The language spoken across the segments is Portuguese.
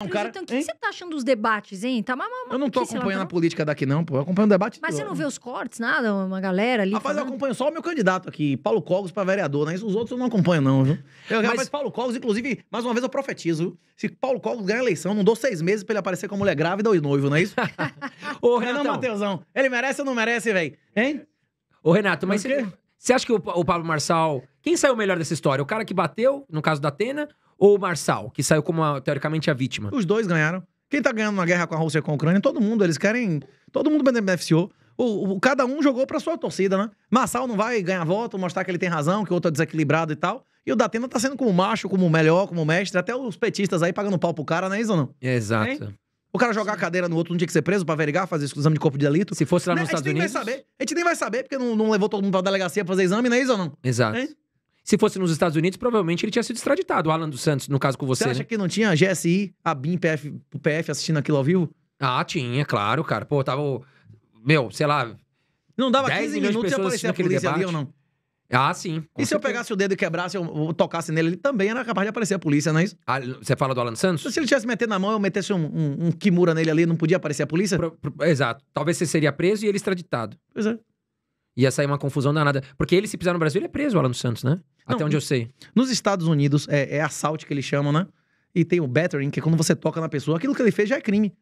Um cara... Então, o que, que, você tá achando dos debates, hein? Tá, mas, mas, eu não tô acompanhando lá, a política daqui, não, pô. Eu acompanho o debate. Mas do... você não vê os cortes, nada? Uma galera ali. Rapaz, falando. eu acompanho só o meu candidato aqui, Paulo Cogos, pra vereador, né? os outros eu não acompanho, não, viu? Eu, mas... Rapaz, Paulo Cogos, inclusive, mais uma vez eu profetizo. Se Paulo Cogos ganhar a eleição, não dou seis meses pra ele aparecer como mulher grávida ou noivo, não é isso? Ô, Renan Mateusão, ele merece ou não merece, velho? Hein? Ô, Renato, mas você, você acha que o, o Pablo Marçal. Quem saiu melhor dessa história? O cara que bateu, no caso da Atena, ou o Marçal, que saiu como, a, ah, teoricamente, a vítima? Os dois ganharam. Quem tá ganhando uma guerra com a Rússia e com a Ucrânia? Todo mundo, eles querem. Todo mundo beneficiou. O, o, cada um jogou pra sua torcida, né? Marçal não vai ganhar voto, mostrar que ele tem razão, que o outro é desequilibrado e tal. E o Datena tá sendo como macho, como melhor, como mestre. Até os petistas aí pagando pau pro cara, não é isso ou não? Exato. Hein? O cara jogar a cadeira no outro não tinha que ser preso pra averigar, fazer exame de corpo de delito. Se fosse lá né, nos Estados Unidos. Saber, a gente nem vai saber, porque não, não levou todo mundo pra delegacia pra fazer exame, não é isso ou não? Exato. Hein? Se fosse nos Estados Unidos, provavelmente ele tinha sido extraditado, o Alan dos Santos, no caso com você. Você acha né? que não tinha a GSI, a BIM, PF, o PF assistindo aquilo ao vivo? Ah, tinha, claro, cara. Pô, tava. Meu, sei lá. Não dava 15 minutos e aparecer a polícia debate. ali ou não? Ah, sim. E certeza. se eu pegasse o dedo e quebrasse, eu, tocasse nele, ele também era capaz de aparecer a polícia, não é isso? Ah, você fala do Alan Santos? Se ele tivesse metido na mão, eu metesse um, um, um kimura nele ali, não podia aparecer a polícia? Pro, pro, exato. Talvez você seria preso e ele extraditado. Pois é. Ia sair uma confusão danada. Porque ele, se pisar no Brasil, ele é preso, o Alan dos Santos, né? Não, Até onde eu sei. Nos Estados Unidos, é, é assalto que eles chamam, né? E tem o battering, que é quando você toca na pessoa. Aquilo que ele fez já é crime.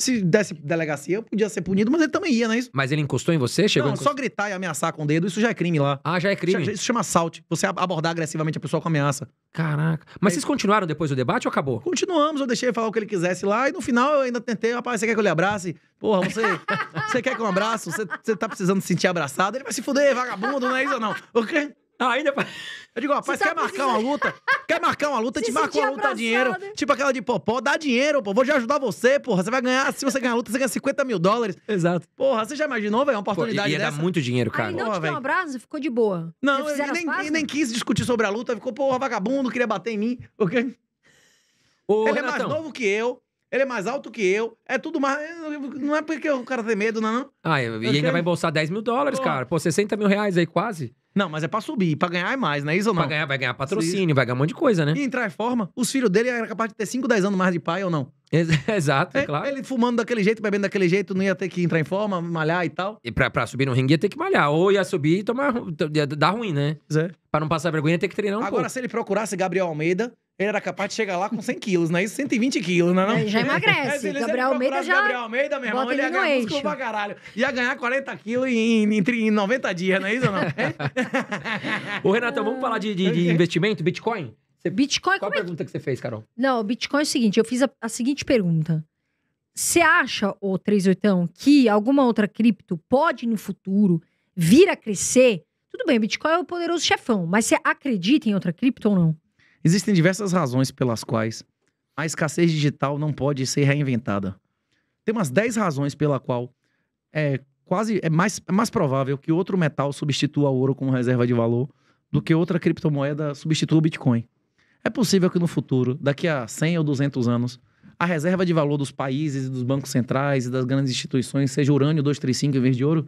Se desse delegacia, eu podia ser punido, mas ele também ia, não é isso? Mas ele encostou em você? Chegou não, só gritar e ameaçar com o dedo, isso já é crime lá. Ah, já é crime? Isso, isso chama assalto. Você abordar agressivamente a pessoa com ameaça. Caraca. Mas é. vocês continuaram depois do debate ou acabou? Continuamos, eu deixei ele falar o que ele quisesse lá e no final eu ainda tentei, rapaz, você quer que eu lhe abrace? Porra, você, você quer que eu abraço? Você, você tá precisando se sentir abraçado? Ele vai se fuder, vagabundo, não é isso ou não? O quê? ainda Eu digo, rapaz, quer marcar uma luta? Quer marcar uma luta? te marca uma luta, dá dinheiro. Tipo aquela de popó, dá dinheiro, pô. Vou já ajudar você, porra. Você vai ganhar, se você ganhar a luta, você ganha 50 mil dólares. Exato. Porra, você já imaginou, velho? Uma oportunidade pô, ia dessa. dar muito dinheiro, cara. Aí não porra, te deu um abraço, ficou de boa. Não, e nem, e nem quis discutir sobre a luta. Ficou, porra, vagabundo, queria bater em mim. Ok? Ele Renatão. é mais novo que eu. Ele é mais alto que eu, é tudo mais. Não é porque o cara tem medo, não. não. Ah, e ainda vai embolsar 10 mil dólares, Pô. cara. Pô, 60 mil reais aí quase. Não, mas é pra subir, pra ganhar é mais, não é isso ou não? Pra ganhar, vai ganhar patrocínio, vai ganhar um monte de coisa, né? E entrar em forma, os filhos dele eram capazes de ter 5, 10 anos mais de pai ou não? Exato, é, claro. Ele fumando daquele jeito, bebendo daquele jeito, não ia ter que entrar em forma, malhar e tal. E pra, pra subir no ringue ia ter que malhar. Ou ia subir e tomar. ia dar ruim, né? Pois é. Pra não passar vergonha ia ter que treinar um Agora, pouco. se ele procurasse Gabriel Almeida, ele era capaz de chegar lá com 100 quilos, né? Isso 120 quilos, né? Não? É, já emagrece. É, Gabriel Almeida já. Gabriel Almeida, meu irmão, ele ia ganhar eixo. músculo pra caralho. Ia ganhar 40 quilos em, em, em 90 dias, não é isso ou não? É? Ô, Renata, vamos falar de, de, de investimento, Bitcoin? Você... Bitcoin, Qual a é pergunta é? que você fez, Carol? Não, Bitcoin é o seguinte: eu fiz a, a seguinte pergunta. Você acha, ô 38, que alguma outra cripto pode no futuro vir a crescer? Tudo bem, Bitcoin é o poderoso chefão, mas você acredita em outra cripto ou não? Existem diversas razões pelas quais a escassez digital não pode ser reinventada. Tem umas 10 razões pela qual é quase é mais, é mais provável que outro metal substitua o ouro como reserva de valor do que outra criptomoeda substitua o Bitcoin. É possível que no futuro, daqui a 100 ou 200 anos, a reserva de valor dos países e dos bancos centrais e das grandes instituições seja urânio 235 em vez de ouro?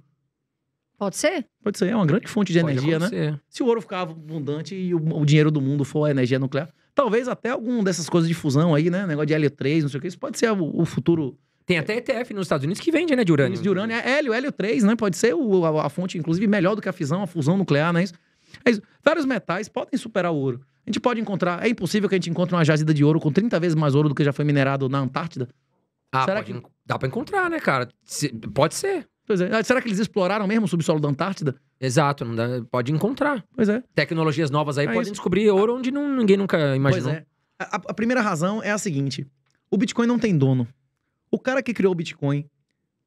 Pode ser? Pode ser, é uma grande fonte de Pode energia, né? acontecer. né? Se o ouro ficar abundante e o, o dinheiro do mundo for a energia nuclear, talvez até algum dessas coisas de fusão aí, né? Negócio de hélio 3, não sei o que, isso pode ser o, o futuro tem até ETF nos Estados Unidos que vende, né, de urânio. De urânio é hélio, hélio 3, né? Pode ser o, a, a, fonte, inclusive, melhor do que a fissão, a fusão nuclear, né? Isso, é isso. Vários metais podem superar o ouro. A gente pode encontrar... É impossível que a gente encontre uma jazida de ouro com 30 vezes mais ouro do que já foi minerado na Antártida? Ah, Será pode, que... dá pra encontrar, né, cara? Se, pode ser. Pois é. Ah, será que eles exploraram mesmo o subsolo da Antártida? Exato, dá, pode encontrar. Pois é. Tecnologias novas aí é podem isso. descobrir ouro onde não, ninguém nunca imaginou. Pois é. A, a primeira razão é a seguinte: o Bitcoin não tem dono. O cara que criou o Bitcoin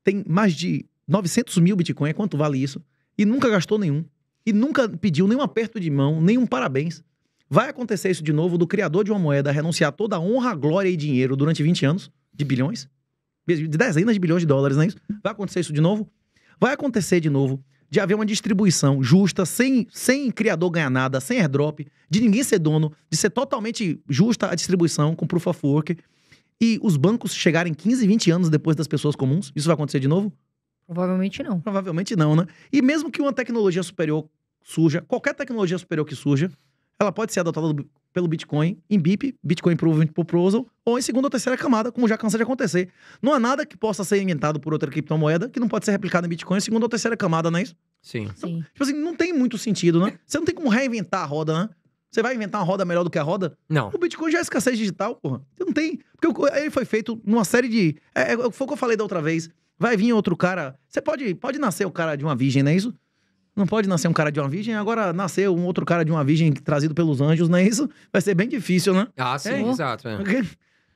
tem mais de 900 mil Bitcoin, é quanto vale isso? E nunca gastou nenhum. E nunca pediu nenhum aperto de mão, nenhum parabéns. Vai acontecer isso de novo do criador de uma moeda renunciar toda a honra, glória e dinheiro durante 20 anos, de bilhões? de dezenas de bilhões de dólares, não é isso? Vai acontecer isso de novo? Vai acontecer de novo de haver uma distribuição justa, sem, sem criador ganhar nada, sem airdrop, de ninguém ser dono, de ser totalmente justa a distribuição com Proof of Work e os bancos chegarem 15, 20 anos depois das pessoas comuns? Isso vai acontecer de novo? Provavelmente não. Provavelmente não, né? E mesmo que uma tecnologia superior surja, qualquer tecnologia superior que surja, ela pode ser adotada pelo Bitcoin em BIP, Bitcoin Improvement Proposal, ou em segunda ou terceira camada, como já cansa de acontecer. Não há nada que possa ser inventado por outra criptomoeda que não pode ser replicado em Bitcoin em segunda ou terceira camada, não é isso? Sim. Então, Sim. Tipo assim, não tem muito sentido, né? Você não tem como reinventar a roda, né? Você vai inventar uma roda melhor do que a roda? Não. O Bitcoin já é escassez digital, porra. Você não tem. Porque ele foi feito numa série de. É, é, foi o que eu falei da outra vez. Vai vir outro cara. Você pode, pode nascer o cara de uma virgem, não é isso? Não pode nascer um cara de uma virgem, agora nascer um outro cara de uma virgem trazido pelos anjos, não é isso? Vai ser bem difícil, né? Ah, sim, é, exato. É.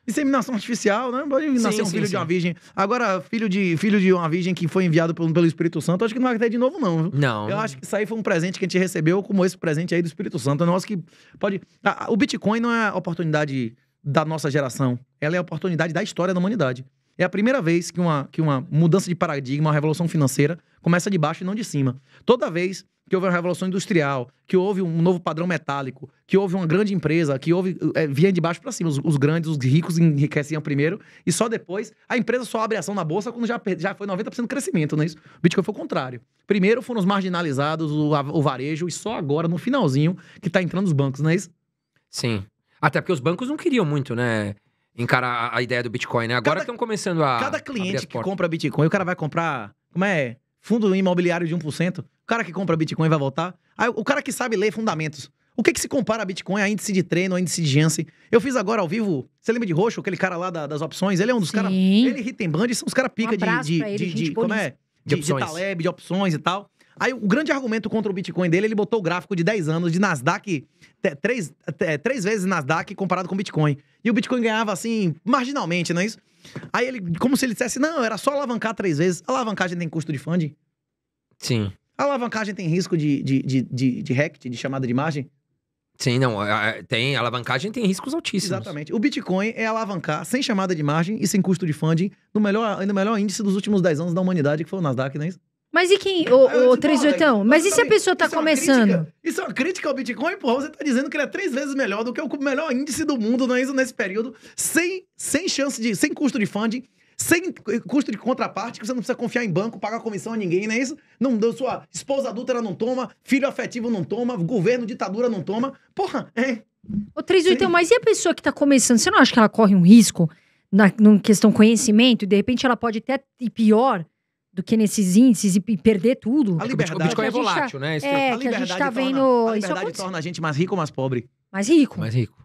Inseminação artificial, né? Pode nascer sim, um filho sim. de uma virgem. Agora, filho de, filho de uma virgem que foi enviado pelo, pelo Espírito Santo, acho que não vai ter de novo, não. Não. Eu acho que isso aí foi um presente que a gente recebeu, como esse presente aí do Espírito Santo. É acho que pode. Ah, o Bitcoin não é a oportunidade da nossa geração. Ela é a oportunidade da história da humanidade. É a primeira vez que uma, que uma mudança de paradigma, uma revolução financeira, começa de baixo e não de cima. Toda vez que houve uma revolução industrial, que houve um novo padrão metálico, que houve uma grande empresa, que houve é, vinha de baixo para cima. Os, os, grandes, os ricos enriqueciam primeiro e só depois a empresa só abre ação na bolsa quando já, já foi 90% do crescimento, não é isso? O Bitcoin foi o contrário. Primeiro foram os marginalizados, o, o varejo e só agora, no finalzinho, que está entrando os bancos, não é isso? Sim. Até porque os bancos não queriam muito, né? encarar a ideia do Bitcoin, né? Agora estão começando a. Cada cliente que compra Bitcoin, o cara vai comprar. Como é? Fundo imobiliário de 1%. O cara que compra Bitcoin vai voltar. Aí, o cara que sabe ler fundamentos. O que, que se compara a Bitcoin, a índice de treino, a índice de Jansen? Eu fiz agora ao vivo. Você lembra de Roxo, aquele cara lá da, das opções? Ele é um dos caras. Ele e Rittenband são os caras pica um de, de, ele, de, de Como é? De, de, de Taleb, de opções e tal. Aí o grande argumento contra o Bitcoin dele, ele botou o gráfico de 10 anos de Nasdaq, três, três vezes Nasdaq comparado com Bitcoin. E o Bitcoin ganhava assim, marginalmente, não é isso? Aí ele, como se ele dissesse, não, era só alavancar três vezes. A alavancagem tem custo de funding? Sim. A alavancagem tem risco de, de, de, de, de hack, de chamada de margem? Sim, não. Tem alavancagem tem riscos altíssimos. Exatamente. O Bitcoin é alavancar sem chamada de margem e sem custo de funding no melhor, no melhor índice dos últimos 10 anos da humanidade, que foi o Nasdaq, não é isso? Mas e quem, o, o oitão? Mas e se a pessoa está é começando? Crítica, isso é uma crítica ao Bitcoin, porra. Você está dizendo que ele é três vezes melhor do que o melhor índice do mundo não é isso, nesse período, sem, sem chance de, sem custo de funding, sem custo de contraparte, que você não precisa confiar em banco, pagar comissão a ninguém, não é isso? Não, sua esposa adúltera não toma, filho afetivo não toma, governo, ditadura não toma. Porra, é. Ô, oitão, mas e a pessoa que está começando? Você não acha que ela corre um risco na, na questão conhecimento? De repente ela pode até, e pior do que nesses índices e perder tudo. A é liberdade. O Bitcoin é volátil, tá, né? Isso é, que a gente tá, né? é, tá vendo. A liberdade torna a gente mais rico ou mais pobre? Mais rico. Mais rico.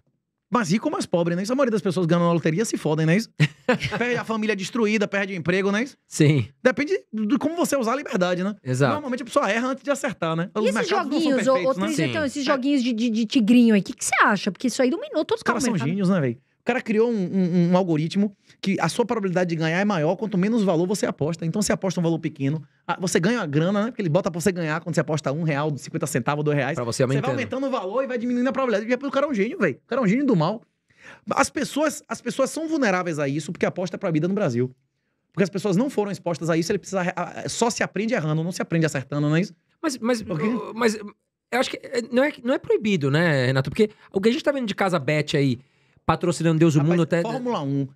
Mais rico ou mais pobre, né? Isso a maioria das pessoas ganham na loteria se fodem, né? Isso? perde a família destruída, perde o emprego, né? Sim. Depende de como você usar a liberdade, né? Exato. Normalmente a pessoa erra antes de acertar, né? Os e esses joguinhos, ô, né? então, esses é. joguinhos de, de, de, tigrinho aí, o que, que você acha? Porque isso aí dominou todos os caras. Os caras são gênios, né, velho? O cara criou um, um, um, algoritmo que a sua probabilidade de ganhar é maior quanto menos valor você aposta. Então, você aposta um valor pequeno, você ganha uma grana, né? Porque ele bota pra você ganhar quando você aposta um real, 50 centavos, dois reais. Pra você, você vai aumentando o valor e vai diminuindo a probabilidade. E é o cara é um gênio, velho. O cara é um gênio do mal. As pessoas, as pessoas são vulneráveis a isso porque a aposta é proibida no Brasil. Porque as pessoas não foram expostas a isso, ele precisa. Só se aprende errando, não se aprende acertando, não é isso? Mas, mas, mas eu acho que é, não é, não é proibido, né, Renato? Porque o que a gente tá vendo de casa bet aí patrocinando Deus Rapaz, o mundo até. Fórmula 1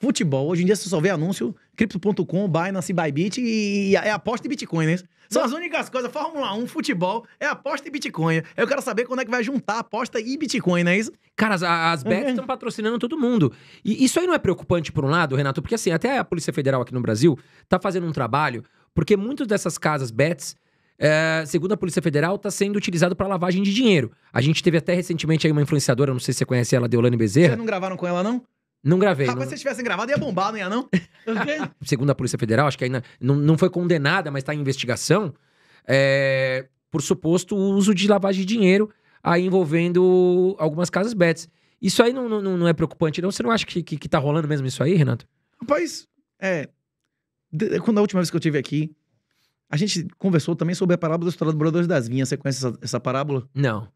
futebol. Hoje em dia você só vê anúncio, buy Binance, Bybit e é aposta em Bitcoin, né? São as únicas coisas, Fórmula 1, futebol, é aposta e Bitcoin. Eu quero saber quando é que vai juntar aposta e Bitcoin, não é isso? Cara, as, as é bets estão patrocinando todo mundo. E isso aí não é preocupante por um lado, Renato? Porque assim, até a Polícia Federal aqui no Brasil tá fazendo um trabalho, porque muitas dessas casas bets é, segundo a Polícia Federal, está sendo utilizado para lavagem de dinheiro. A gente teve até recentemente aí uma influenciadora, não sei se você conhece ela, Deolane Bezerra. Vocês não gravaram com ela, não? Não gravei. Rapaz, não... se vocês tivessem gravado, ia bombar, não ia não? Tá segundo a Polícia Federal, acho que ainda não, não foi condenada, mas está em investigação, é, por suposto uso de lavagem de dinheiro aí envolvendo algumas casas bets. Isso aí não, não, não é preocupante, não? Você não acha que, que, que tá rolando mesmo isso aí, Renato? Rapaz, é... De, quando a última vez que eu tive aqui, a gente conversou também sobre a parábola dos trabalhadores das vinhas. Você conhece essa, essa parábola? Não.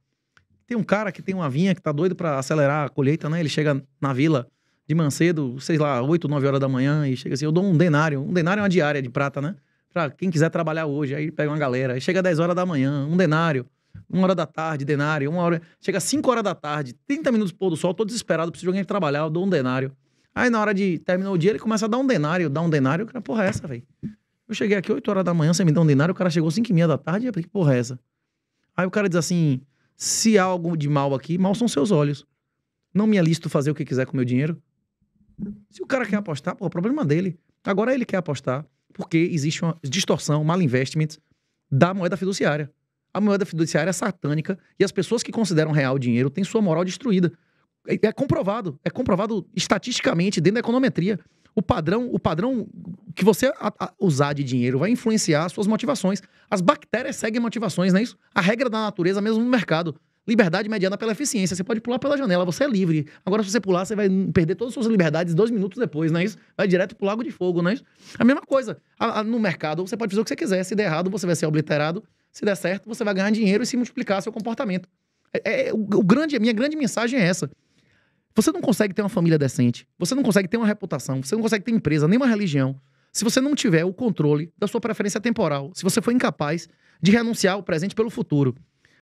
Tem um cara que tem uma vinha que tá doido para acelerar a colheita, né? Ele chega na vila de mancedo, sei lá, 8, 9 horas da manhã e chega assim, eu dou um denário. Um denário é uma diária de prata, né? Pra quem quiser trabalhar hoje, aí pega uma galera. Aí chega 10 horas da manhã, um denário. Uma hora da tarde, denário. Uma hora... Chega 5 horas da tarde, 30 minutos pôr do sol, tô desesperado, preciso de alguém trabalhar, eu dou um denário. Aí na hora de terminar o dia, ele começa a dar um denário, dar um denário. que cara, porra, é essa, velho? Eu cheguei aqui 8 horas da manhã, você me dar um dinário, o cara chegou 5 e meia da tarde, e falei, que porra é essa? Aí o cara diz assim, se há algo de mal aqui, mal são seus olhos. Não me alisto é fazer o que quiser com o meu dinheiro. Se o cara quer apostar, pô, é problema dele. Agora ele quer apostar porque existe uma distorção, mal investment da moeda fiduciária. A moeda fiduciária é satânica e as pessoas que consideram real o dinheiro têm sua moral destruída. É, é comprovado, é comprovado estatisticamente dentro da econometria. O padrão, o padrão que você a, a usar de dinheiro vai influenciar as suas motivações. As bactérias seguem motivações, não é isso? A regra da natureza, mesmo no mercado. Liberdade mediana pela eficiência. Você pode pular pela janela, você é livre. Agora, se você pular, você vai perder todas as suas liberdades dois minutos depois, não é isso? Vai direto pro lago de fogo, não é isso? A mesma coisa. A, a, no mercado, você pode fazer o que você quiser. Se der errado, você vai ser obliterado. Se der certo, você vai ganhar dinheiro e se multiplicar seu comportamento. É, é o, o grande, a minha grande mensagem é essa. Você não consegue ter uma família decente. Você não consegue ter uma reputação. Você não consegue ter empresa, nenhuma religião se você não tiver o controle da sua preferência temporal, se você for incapaz de renunciar ao presente pelo futuro.